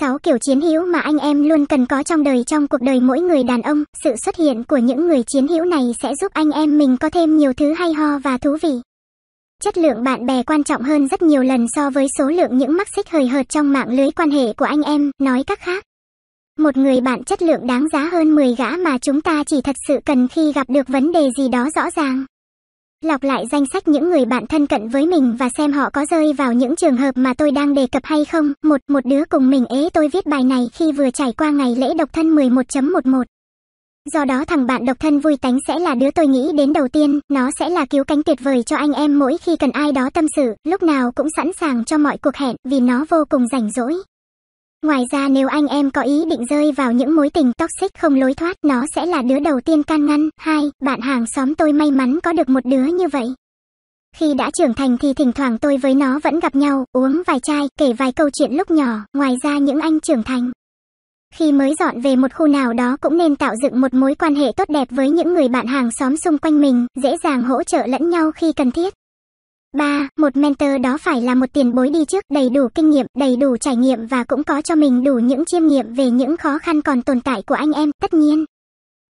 6 kiểu chiến hữu mà anh em luôn cần có trong đời trong cuộc đời mỗi người đàn ông, sự xuất hiện của những người chiến hữu này sẽ giúp anh em mình có thêm nhiều thứ hay ho và thú vị. Chất lượng bạn bè quan trọng hơn rất nhiều lần so với số lượng những mắc xích hời hợt trong mạng lưới quan hệ của anh em, nói cách khác. Một người bạn chất lượng đáng giá hơn 10 gã mà chúng ta chỉ thật sự cần khi gặp được vấn đề gì đó rõ ràng lọc lại danh sách những người bạn thân cận với mình và xem họ có rơi vào những trường hợp mà tôi đang đề cập hay không. Một một đứa cùng mình ế tôi viết bài này khi vừa trải qua ngày lễ độc thân 11.11. Do đó thằng bạn độc thân vui tánh sẽ là đứa tôi nghĩ đến đầu tiên, nó sẽ là cứu cánh tuyệt vời cho anh em mỗi khi cần ai đó tâm sự, lúc nào cũng sẵn sàng cho mọi cuộc hẹn vì nó vô cùng rảnh rỗi. Ngoài ra nếu anh em có ý định rơi vào những mối tình toxic không lối thoát nó sẽ là đứa đầu tiên can ngăn. Hai, bạn hàng xóm tôi may mắn có được một đứa như vậy. Khi đã trưởng thành thì thỉnh thoảng tôi với nó vẫn gặp nhau, uống vài chai, kể vài câu chuyện lúc nhỏ, ngoài ra những anh trưởng thành. Khi mới dọn về một khu nào đó cũng nên tạo dựng một mối quan hệ tốt đẹp với những người bạn hàng xóm xung quanh mình, dễ dàng hỗ trợ lẫn nhau khi cần thiết. 3. Một mentor đó phải là một tiền bối đi trước đầy đủ kinh nghiệm, đầy đủ trải nghiệm và cũng có cho mình đủ những chiêm nghiệm về những khó khăn còn tồn tại của anh em, tất nhiên.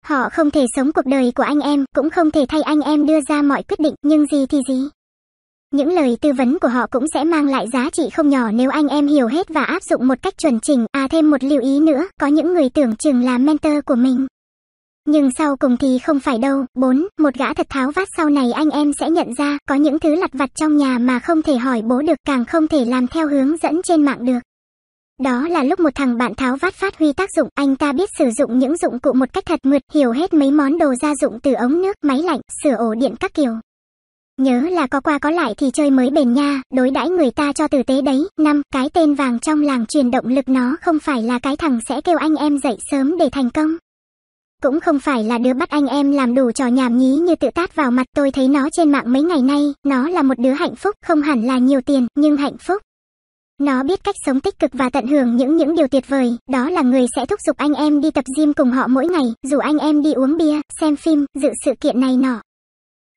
Họ không thể sống cuộc đời của anh em, cũng không thể thay anh em đưa ra mọi quyết định, nhưng gì thì gì. Những lời tư vấn của họ cũng sẽ mang lại giá trị không nhỏ nếu anh em hiểu hết và áp dụng một cách chuẩn chỉnh. À thêm một lưu ý nữa, có những người tưởng chừng là mentor của mình nhưng sau cùng thì không phải đâu. 4. Một gã thật tháo vát sau này anh em sẽ nhận ra có những thứ lặt vặt trong nhà mà không thể hỏi bố được càng không thể làm theo hướng dẫn trên mạng được. Đó là lúc một thằng bạn tháo vát phát huy tác dụng, anh ta biết sử dụng những dụng cụ một cách thật mượt, hiểu hết mấy món đồ gia dụng từ ống nước, máy lạnh, sửa ổ điện các kiểu. Nhớ là có qua có lại thì chơi mới bền nha, đối đãi người ta cho tử tế đấy. Năm, cái tên vàng trong làng truyền động lực nó không phải là cái thằng sẽ kêu anh em dậy sớm để thành công. Cũng không phải là đứa bắt anh em làm đủ trò nhảm nhí như tự tát vào mặt tôi thấy nó trên mạng mấy ngày nay, nó là một đứa hạnh phúc, không hẳn là nhiều tiền, nhưng hạnh phúc. Nó biết cách sống tích cực và tận hưởng những những điều tuyệt vời, đó là người sẽ thúc giục anh em đi tập gym cùng họ mỗi ngày, dù anh em đi uống bia, xem phim, dự sự kiện này nọ.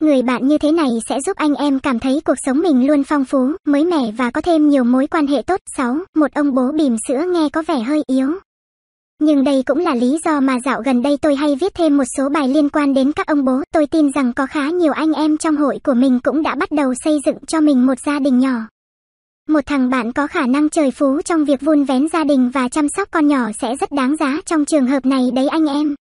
Người bạn như thế này sẽ giúp anh em cảm thấy cuộc sống mình luôn phong phú, mới mẻ và có thêm nhiều mối quan hệ tốt. 6. Một ông bố bìm sữa nghe có vẻ hơi yếu, nhưng đây cũng là lý do mà dạo gần đây tôi hay viết thêm một số bài liên quan đến các ông bố. Tôi tin rằng có khá nhiều anh em trong hội của mình cũng đã bắt đầu xây dựng cho mình một gia đình nhỏ. Một thằng bạn có khả năng trời phú trong việc vun vén gia đình và chăm sóc con nhỏ sẽ rất đáng giá trong trường hợp này đấy anh em.